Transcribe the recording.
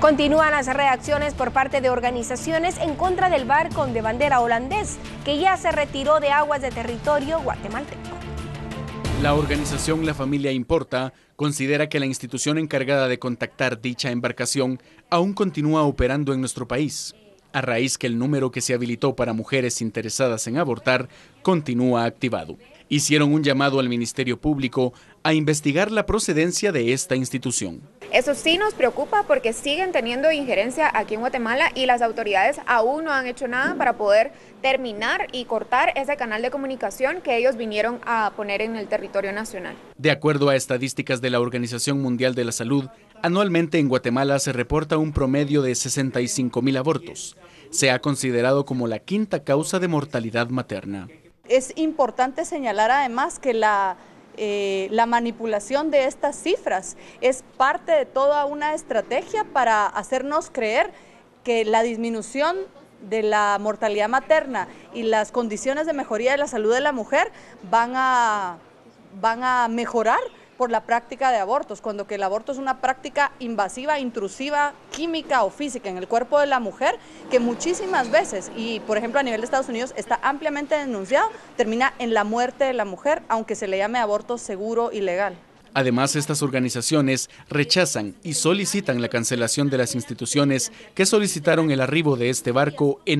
Continúan las reacciones por parte de organizaciones en contra del barco de bandera holandés, que ya se retiró de aguas de territorio guatemalteco. La organización La Familia Importa considera que la institución encargada de contactar dicha embarcación aún continúa operando en nuestro país, a raíz que el número que se habilitó para mujeres interesadas en abortar continúa activado. Hicieron un llamado al Ministerio Público a investigar la procedencia de esta institución. Eso sí nos preocupa porque siguen teniendo injerencia aquí en Guatemala y las autoridades aún no han hecho nada para poder terminar y cortar ese canal de comunicación que ellos vinieron a poner en el territorio nacional. De acuerdo a estadísticas de la Organización Mundial de la Salud, anualmente en Guatemala se reporta un promedio de 65 mil abortos. Se ha considerado como la quinta causa de mortalidad materna. Es importante señalar además que la eh, la manipulación de estas cifras es parte de toda una estrategia para hacernos creer que la disminución de la mortalidad materna y las condiciones de mejoría de la salud de la mujer van a, van a mejorar por la práctica de abortos, cuando que el aborto es una práctica invasiva, intrusiva, química o física en el cuerpo de la mujer, que muchísimas veces, y por ejemplo a nivel de Estados Unidos está ampliamente denunciado, termina en la muerte de la mujer, aunque se le llame aborto seguro y legal. Además, estas organizaciones rechazan y solicitan la cancelación de las instituciones que solicitaron el arribo de este barco en